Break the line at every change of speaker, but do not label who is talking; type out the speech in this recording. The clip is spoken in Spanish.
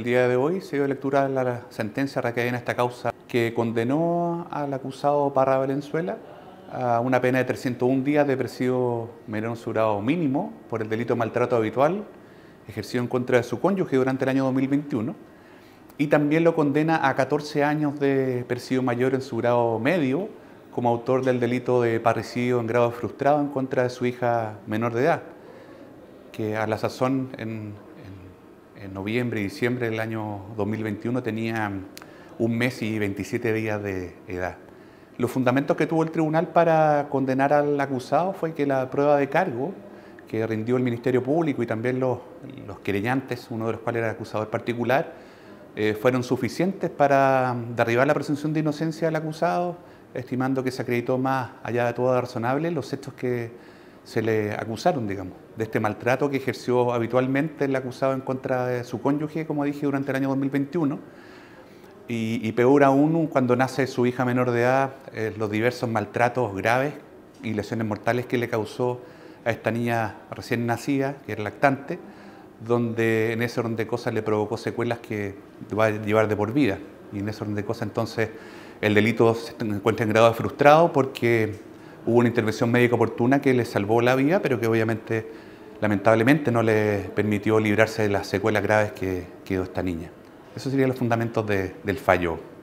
El día de hoy se dio lectura a la sentencia recaída en esta causa que condenó al acusado Parra Valenzuela a una pena de 301 días de presidio menor en su grado mínimo por el delito de maltrato habitual ejercido en contra de su cónyuge durante el año 2021 y también lo condena a 14 años de presidio mayor en su grado medio como autor del delito de parricidio en grado frustrado en contra de su hija menor de edad, que a la sazón en en noviembre y diciembre del año 2021 tenía un mes y 27 días de edad. Los fundamentos que tuvo el tribunal para condenar al acusado fue que la prueba de cargo que rindió el Ministerio Público y también los, los querellantes, uno de los cuales era el acusador particular, eh, fueron suficientes para derribar la presunción de inocencia del acusado, estimando que se acreditó más allá de todo razonable los hechos que se le acusaron, digamos, de este maltrato que ejerció habitualmente el acusado en contra de su cónyuge, como dije, durante el año 2021. Y, peor aún, cuando nace su hija menor de edad, eh, los diversos maltratos graves y lesiones mortales que le causó a esta niña recién nacida, que era lactante, donde en ese orden de cosas le provocó secuelas que va a llevar de por vida. Y en ese orden de cosas, entonces, el delito se encuentra en grado de frustrado porque hubo una intervención médica oportuna que le salvó la vida, pero que obviamente, lamentablemente, no le permitió librarse de las secuelas graves que quedó esta niña. Esos serían los fundamentos del fallo